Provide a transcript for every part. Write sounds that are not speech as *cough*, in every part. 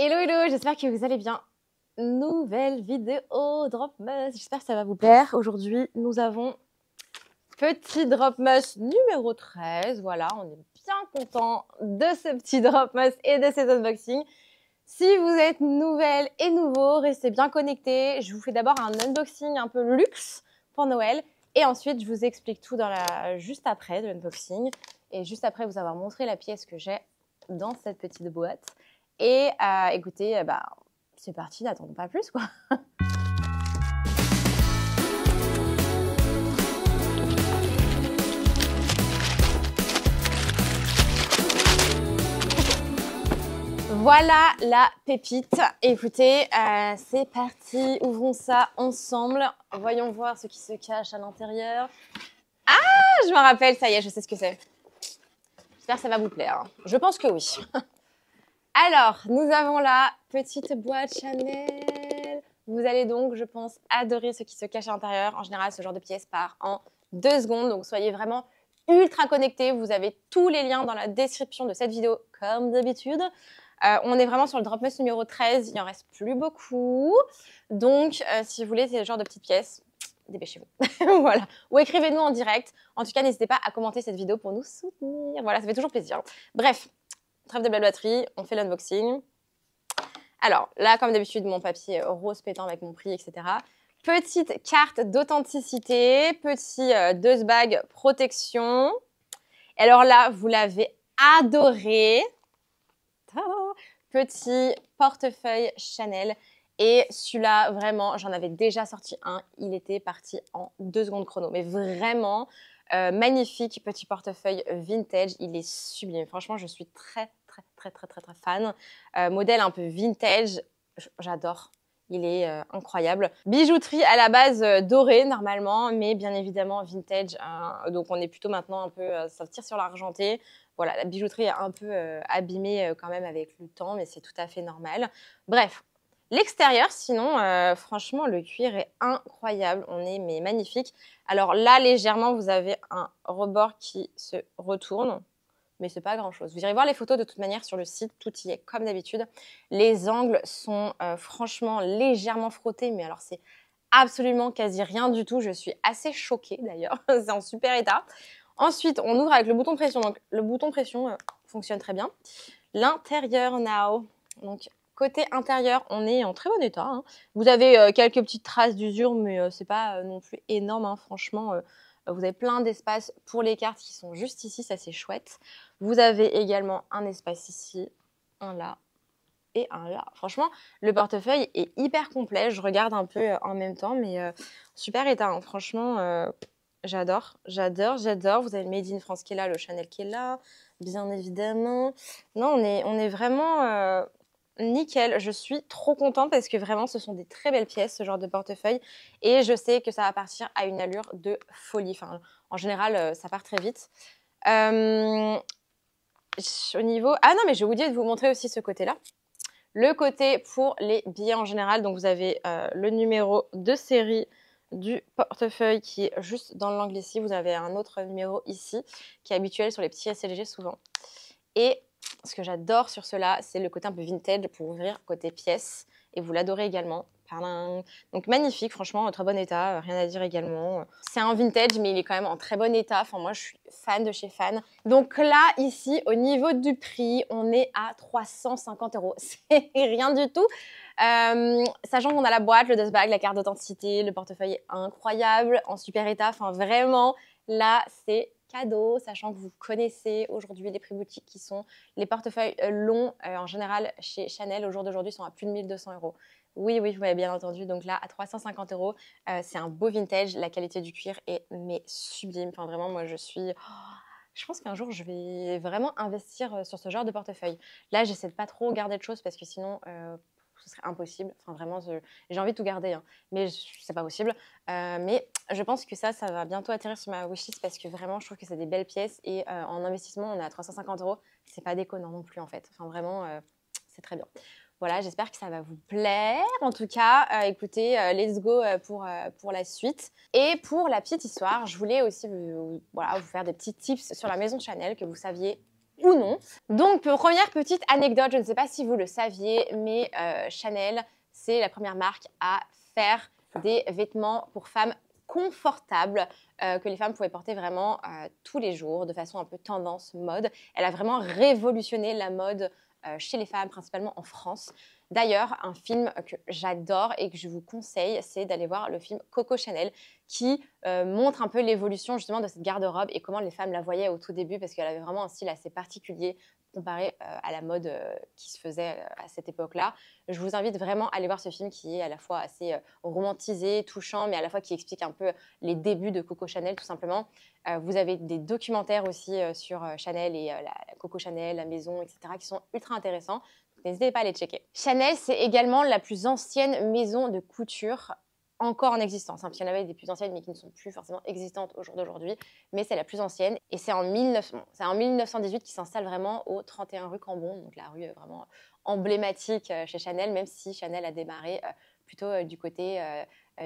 Hello, hello, j'espère que vous allez bien. Nouvelle vidéo Drop j'espère que ça va vous plaire. Aujourd'hui, nous avons petit Drop numéro 13. Voilà, on est bien content de ce petit Drop et de ces unboxings. Si vous êtes nouvelle et nouveau, restez bien connectés. Je vous fais d'abord un unboxing un peu luxe pour Noël et ensuite je vous explique tout dans la... juste après de l'unboxing et juste après vous avoir montré la pièce que j'ai dans cette petite boîte. Et euh, écoutez, euh, bah, c'est parti, n'attendons pas plus quoi. *laughs* Voilà la pépite. Écoutez, euh, c'est parti. Ouvrons ça ensemble. Voyons voir ce qui se cache à l'intérieur. Ah, je me rappelle, ça y est, je sais ce que c'est. J'espère que ça va vous plaire. Je pense que oui. *laughs* Alors, nous avons la petite boîte Chanel. Vous allez donc, je pense, adorer ce qui se cache à l'intérieur. En général, ce genre de pièce part en deux secondes. Donc, soyez vraiment ultra connectés. Vous avez tous les liens dans la description de cette vidéo, comme d'habitude. Euh, on est vraiment sur le drop-mess numéro 13. Il en reste plus beaucoup. Donc, euh, si vous voulez ce genre de petites pièces, dépêchez-vous. *laughs* voilà. Ou écrivez-nous en direct. En tout cas, n'hésitez pas à commenter cette vidéo pour nous soutenir. Voilà, ça fait toujours plaisir. Bref, trêve de batterie, on fait l'unboxing. Alors là, comme d'habitude, mon papier rose pétant avec mon prix, etc. Petite carte d'authenticité, petit euh, deux bag protection. alors là, vous l'avez adoré. Petit portefeuille Chanel. Et celui-là, vraiment, j'en avais déjà sorti un. Il était parti en deux secondes chrono. Mais vraiment, euh, magnifique petit portefeuille vintage. Il est sublime. Franchement, je suis très, très, très, très, très, fan. Euh, modèle un peu vintage, j'adore. Il est euh, incroyable. Bijouterie à la base euh, dorée normalement, mais bien évidemment vintage. Hein. donc on est plutôt maintenant un peu, sortir sur l'argenté. Voilà, la bijouterie est un peu abîmée quand même avec le temps, mais c'est tout à fait normal. Bref, l'extérieur, sinon, franchement, le cuir est incroyable. On est mais magnifique. Alors là, légèrement, vous avez un rebord qui se retourne mais c'est pas grand chose. Vous irez voir les photos de toute manière sur le site, tout y est comme d'habitude. Les angles sont euh, franchement légèrement frottés, mais alors c'est absolument quasi rien du tout. Je suis assez choquée d'ailleurs, *laughs* c'est en super état. Ensuite, on ouvre avec le bouton pression. Donc le bouton pression euh, fonctionne très bien. L'intérieur now. Donc côté intérieur, on est en très bon état. Hein. Vous avez euh, quelques petites traces d'usure, mais c'est pas non plus énorme, hein. franchement. Vous avez plein d'espaces pour les cartes qui sont juste ici, ça c'est chouette. Vous avez également un espace ici, un là et un là. Franchement, le portefeuille est hyper complet. Je regarde un peu euh, en même temps, mais euh, super état. Hein. Franchement, euh, j'adore, j'adore, j'adore. Vous avez le Made in France qui est là, le Chanel qui est là, bien évidemment. Non, on est, on est vraiment nickel. Je suis trop contente parce que vraiment, ce sont des très belles pièces, ce genre de portefeuille. Et je sais que ça va partir à une allure de folie. en général, euh, ça part très vite. Euh, au niveau... Ah non, mais vous oublié de vous montrer aussi ce côté-là. Le côté pour les billets en général. Donc, vous avez euh, le numéro de série du portefeuille qui est juste dans l'angle ici. Vous avez un autre numéro ici qui est habituel sur les petits SLG souvent. Et ce que j'adore sur cela, c'est le côté un peu vintage pour ouvrir côté pièce. Et vous l'adorez également. Donc magnifique, franchement, en très bon état, euh, rien à dire également. C'est un vintage, mais il est quand même en très bon état. Enfin, moi, je suis fan de chez fan. Donc là, ici, au niveau du prix, on est à 350 euros. *laughs* C'est rien du tout. Euh, sachant qu'on a la boîte, le dust bag, la carte d'authenticité, le portefeuille incroyable, en super état. Enfin, vraiment, là, c'est cadeau, sachant que vous connaissez aujourd'hui les prix boutiques qui sont les portefeuilles euh, longs euh, en général chez Chanel au jour d'aujourd'hui sont à plus de 1200 euros. Oui, oui, vous bien entendu. Donc là, à 350 euros, euh, c'est un beau vintage. La qualité du cuir est mais sublime. Enfin, vraiment, moi, je suis. Oh, je pense qu'un jour, je vais vraiment investir sur ce genre de portefeuille. Là, j'essaie de pas trop garder de choses parce que sinon, ce serait impossible. Enfin, vraiment, j'ai envie de tout garder, hein. mais c'est pas possible. Euh, mais je pense que ça, ça va bientôt atterrir sur ma wishlist parce que vraiment, je trouve que c'est des belles pièces et euh, en investissement, on est à 350 euros. C'est pas déconnant non plus, en fait. Enfin, vraiment, euh, c'est très bien. Voilà, j'espère que ça va vous plaire. En tout cas, écoutez, let's go pour, pour la suite. Et pour la petite histoire, je voulais aussi voilà, vous faire des petits tips sur la maison Chanel que vous saviez donc, première petite anecdote, je ne sais pas si vous le saviez, mais euh, Chanel, c'est la première marque à faire ah. des vêtements pour femmes confortables, euh, que les femmes pouvaient porter vraiment euh, tous les jours de façon un peu tendance mode. Elle a vraiment révolutionné la mode chez les femmes, principalement en France. D'ailleurs, un film que j'adore et que je vous conseille, c'est d'aller voir le film Coco Chanel qui euh, montre un peu l'évolution justement de cette garde-robe et comment les femmes la voyaient au tout début parce qu'elle avait vraiment un style assez particulier comparé euh, à la mode euh, qui se faisait à cette époque-là. Je vous invite vraiment à aller voir ce film qui est à la fois assez romantisé, touchant, mais à la fois qui explique un peu les débuts de Coco Chanel tout simplement. vous avez des documentaires aussi sur Chanel et Coco Chanel, la maison, etc., qui sont ultra intéressants. N'hésitez pas à les checker. Chanel, c'est également la plus ancienne maison de couture encore en existence, hein, Il y en avait des plus anciennes mais qui ne sont plus forcément existantes au jour d'aujourd'hui, mais c'est la plus ancienne et c'est en, en 1918 qui s'installe vraiment au 31 rue Cambon, donc la rue est euh, vraiment euh, emblématique euh, chez Chanel, même si Chanel a démarré plutôt du côté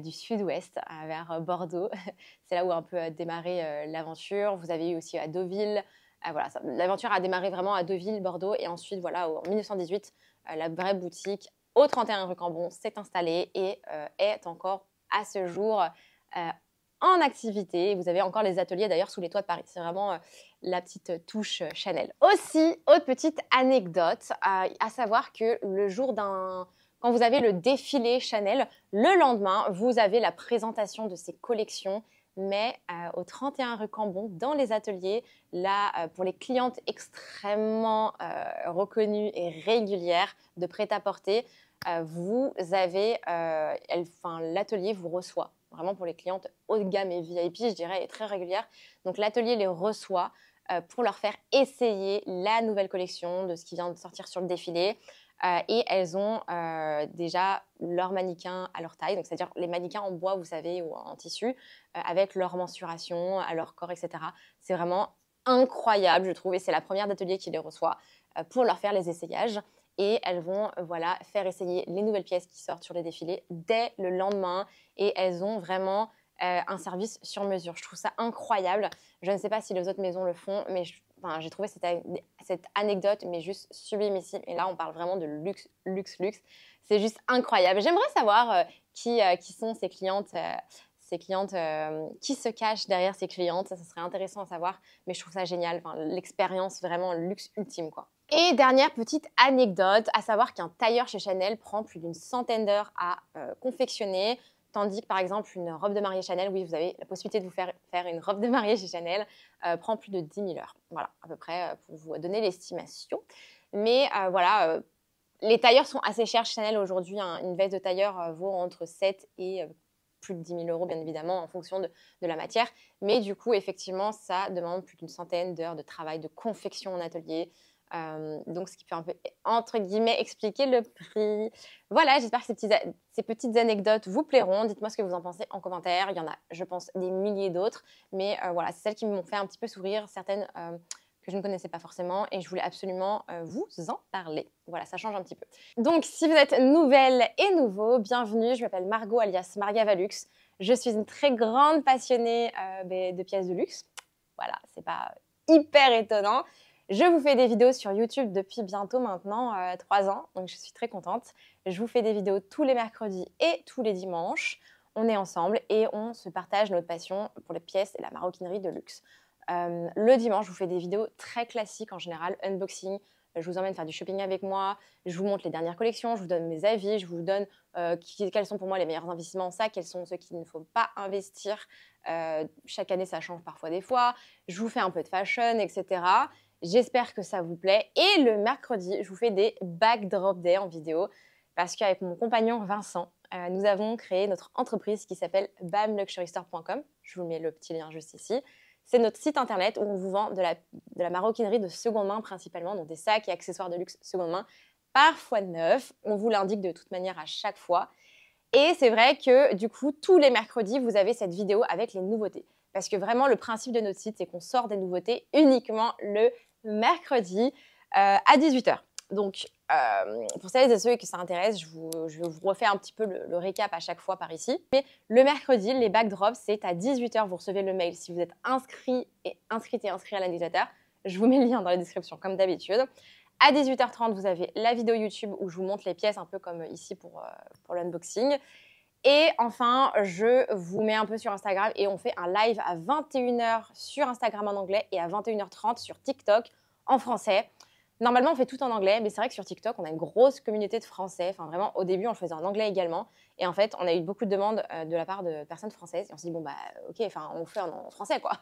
du sud-ouest vers Bordeaux. *laughs* C'est là où a un peu démarré l'aventure. Vous avez eu aussi à Deauville, ah, l'aventure a démarré vraiment à Deauville, Bordeaux, et ensuite, voilà, en 1918, euh, la vraie boutique au 31 rue Cambon s'est installée et euh, est encore à ce jour euh, en activité. Vous avez encore les ateliers d'ailleurs sous les toits de Paris. C'est vraiment la petite touche Chanel. Aussi, autre petite anecdote, à savoir que le jour d'un... Quand vous avez le défilé Chanel, le lendemain, vous avez la présentation de ses collections mais euh, au 31 rue Cambon, dans les ateliers, là, euh, pour les clientes extrêmement euh, reconnues et régulières de prêt-à-porter, vous avez, enfin, l'atelier vous reçoit vraiment pour les clientes haut de gamme et VIP, je dirais, et très régulières. Donc l'atelier les reçoit pour leur faire essayer la nouvelle collection de ce qui vient de sortir sur le défilé. Euh, et elles ont euh, déjà leurs mannequins à leur taille, donc c'est-à-dire les mannequins en bois, vous savez, ou en tissu, euh, avec leur mensuration, à leur corps, etc. C'est vraiment incroyable, je trouve, et c'est la première d'atelier qui les reçoit pour leur faire les essayages. Et elles vont voilà, faire essayer les nouvelles pièces qui sortent sur les défilés dès le lendemain. Et elles ont vraiment un service sur mesure. Je trouve ça incroyable. Je ne sais pas si les autres maisons le font, mais Enfin, j'ai trouvé cette, cette, anecdote, mais juste sublimissime. Et là, on parle vraiment de luxe, luxe, luxe. C'est juste incroyable. J'aimerais savoir euh, qui, euh, qui, sont ces clientes, euh, ces clientes qui se cachent derrière ces clientes. Ça, serait intéressant à savoir, mais je trouve ça génial. Enfin, L'expérience, vraiment, luxe ultime, quoi. Et dernière petite anecdote, à savoir qu'un tailleur chez Chanel prend plus d'une centaine d'heures à confectionner Tandis que, par exemple, une robe de mariée Chanel, oui, vous avez la possibilité de vous faire, faire une robe de mariée chez Chanel, euh, prend plus de 10 000 heures. Voilà, à peu près, euh, pour vous donner l'estimation. Mais euh, voilà, les tailleurs sont assez chers Chanel aujourd'hui. Hein. Une veste de tailleur vaut entre 7 et plus de 10 000 euros, bien évidemment, en fonction de la matière. Mais du coup, effectivement, ça demande plus d'une centaine d'heures de travail, de confection en atelier, euh, donc, ce qui peut un peu, entre guillemets, expliquer le prix. Voilà, j'espère que ces, petites anecdotes vous plairont. Dites-moi ce que vous en pensez en commentaire. Il y en a, je pense, des milliers d'autres. Mais euh, voilà, c'est celles qui m'ont fait un petit peu sourire, certaines euh, que je ne connaissais pas forcément. Et je voulais absolument vous en parler. Voilà, ça change un petit peu. Donc, si vous êtes nouvelle et nouveau, bienvenue. Je m'appelle Margot alias Maria Valux. Je suis une très grande passionnée ben, de pièces de luxe. Voilà, c'est pas hyper étonnant. Je vous fais des vidéos sur YouTube depuis bientôt maintenant 3 euh, ans, donc je suis très contente. Je vous fais des vidéos tous les mercredis et tous les dimanches. On est ensemble et on se partage notre passion pour les pièces et la maroquinerie de luxe. Euh, le dimanche, je vous fais des vidéos très classiques en général, unboxing. Je vous emmène faire du shopping avec moi, je vous montre les dernières collections, je vous donne mes avis, je vous donne euh, quels sont pour moi les meilleurs investissements en quels sont ceux qu'il ne faut pas investir. chaque année, ça change parfois des fois. Je vous fais un peu de fashion, etc. J'espère que ça vous plaît. Et le mercredi, je vous fais des backdrop days en vidéo parce qu'avec mon compagnon Vincent, euh, nous avons créé notre entreprise qui s'appelle bamluxurystore.com. Je vous mets le petit lien juste ici. C'est notre site internet où on vous vend de la, maroquinerie de seconde main principalement, donc des sacs et accessoires de luxe seconde main, parfois neufs. On vous l'indique de toute manière à chaque fois. Et c'est vrai que du coup, tous les mercredis, vous avez cette vidéo avec les nouveautés. Parce que vraiment, le principe de notre site, c'est qu'on sort des nouveautés uniquement le mercredi euh, à 18h. Donc, euh, pour celles et ceux qui s'intéressent, je, je vous refais un petit peu le, récap à chaque fois par ici. Mais le mercredi, les backdrops, c'est à 18h, vous recevez le mail si vous êtes inscrit et inscrit et inscrit à l'indicateur, Je vous mets le lien dans la description comme d'habitude. À 18h30, vous avez la vidéo YouTube où je vous montre les pièces, un peu comme ici pour, euh, pour l'unboxing. Et enfin, je vous mets un peu sur Instagram et on fait un live à 21h sur Instagram en anglais et à 21h30 sur TikTok en français. Normalement, on fait tout en anglais, mais c'est vrai que sur TikTok, on a une grosse communauté de Français. Enfin, vraiment, au début, on le faisait en anglais également. Et en fait, on a eu beaucoup de demandes euh, de la part de personnes françaises. Et on s'est dit, bon, bah, ok, enfin, on fait en, français, quoi.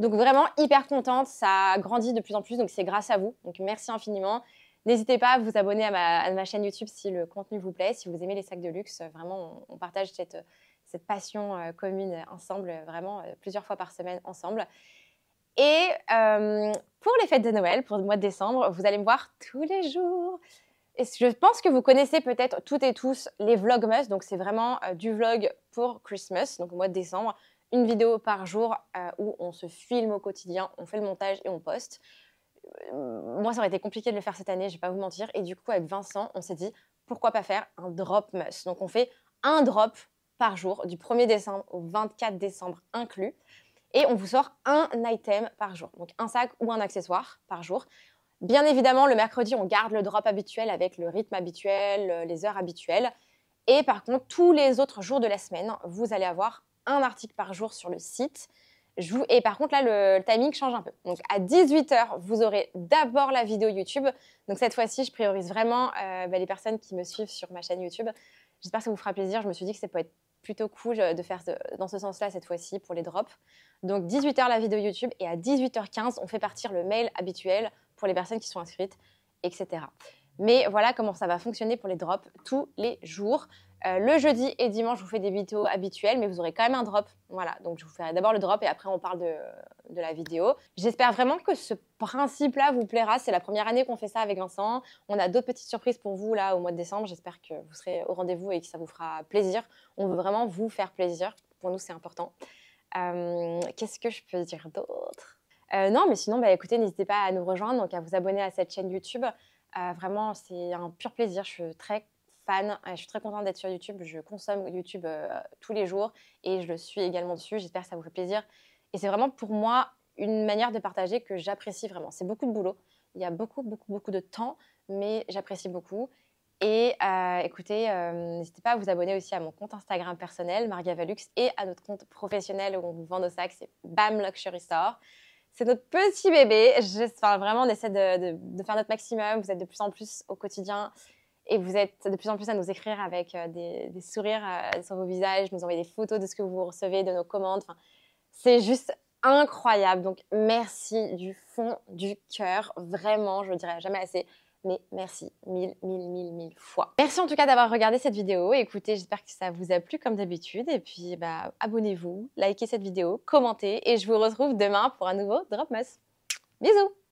Donc, vraiment, hyper contente. Ça grandit de plus en plus. Donc, c'est grâce à vous. Donc, merci infiniment. N'hésitez pas à vous abonner à ma, chaîne YouTube si le contenu vous plaît, si vous aimez les sacs de luxe. Vraiment, on, partage cette, passion euh, commune ensemble, vraiment euh, plusieurs fois par semaine ensemble. Et euh, pour les fêtes de Noël, pour le mois de décembre, vous allez me voir tous les jours. Et je pense que vous connaissez peut-être toutes et tous les Vlogmas. Donc, c'est vraiment du vlog pour Christmas, donc au mois de décembre. Une vidéo par jour où on se filme au quotidien, on fait le montage et on poste. Euh, moi, ça aurait été compliqué de le faire cette année, je vais pas vous mentir. Et du coup, avec Vincent, on s'est dit pourquoi pas faire un drop must. Donc, on fait un drop par jour du 1er décembre au 24 décembre inclus. Et on vous sort un item par jour, donc un sac ou un accessoire par jour. Bien évidemment, le mercredi, on garde le drop habituel avec le rythme habituel, euh, les heures habituelles. Et par contre, tous les autres jours de la semaine, vous allez avoir un article par jour sur le site et par contre, là, le, timing change un peu. Donc, à 18h, vous aurez d'abord la vidéo YouTube. Donc, cette fois-ci, je priorise vraiment euh, bah, les personnes qui me suivent sur ma chaîne YouTube. J'espère que ça vous fera plaisir. Je me suis dit que ça peut être plutôt cool euh, de faire dans ce sens-là cette fois-ci pour les drops. Donc, 18h, la vidéo YouTube. Et à 18h15, on fait partir le mail habituel pour les personnes qui sont inscrites, etc. Mais voilà comment ça va fonctionner pour les drops tous les jours. Euh, le jeudi et dimanche, je vous fais des vidéos habituelles, mais vous aurez quand même un drop. Voilà, donc je vous ferai d'abord le drop et après on parle de, la vidéo. J'espère vraiment que ce principe-là vous plaira. C'est la première année qu'on fait ça avec Vincent. On a d'autres petites surprises pour vous là au mois de décembre. J'espère que vous serez au rendez-vous et que ça vous fera plaisir. On veut vraiment vous faire plaisir. Pour nous, c'est important. Euh, qu'est-ce que je peux dire d'autre euh, Non, mais sinon, bah, écoutez, n'hésitez pas à nous rejoindre, donc à vous abonner à cette chaîne YouTube. vraiment, c'est un pur plaisir. Je suis très euh, je suis très contente d'être sur YouTube. Je consomme YouTube euh, tous les jours et je le suis également dessus. J'espère que ça vous fait plaisir. Et c'est vraiment pour moi une manière de partager que j'apprécie vraiment. C'est beaucoup de boulot. Il y a beaucoup, beaucoup, beaucoup de temps, mais j'apprécie beaucoup. Et euh, écoutez, n'hésitez pas à vous abonner aussi à mon compte Instagram personnel, Valux, et à notre compte professionnel où on vous vend nos sacs, c'est Bam Luxury Store. C'est notre petit bébé. j'espère vraiment, on essaie de, faire notre maximum. Vous êtes de plus en plus au quotidien. Et vous êtes de plus en plus à nous écrire avec euh, des, sourires euh, sur vos visages, nous envoyer des photos de ce que vous recevez, de nos commandes. Enfin, c'est juste incroyable. Donc, merci du fond du cœur. Vraiment, je ne dirai jamais assez. Mais merci mille, mille, mille, mille fois. Merci en tout cas d'avoir regardé cette vidéo. Écoutez, j'espère que ça vous a plu comme d'habitude. Et puis, bah, abonnez-vous, likez cette vidéo, commentez. Et je vous retrouve demain pour un nouveau Drop Bisous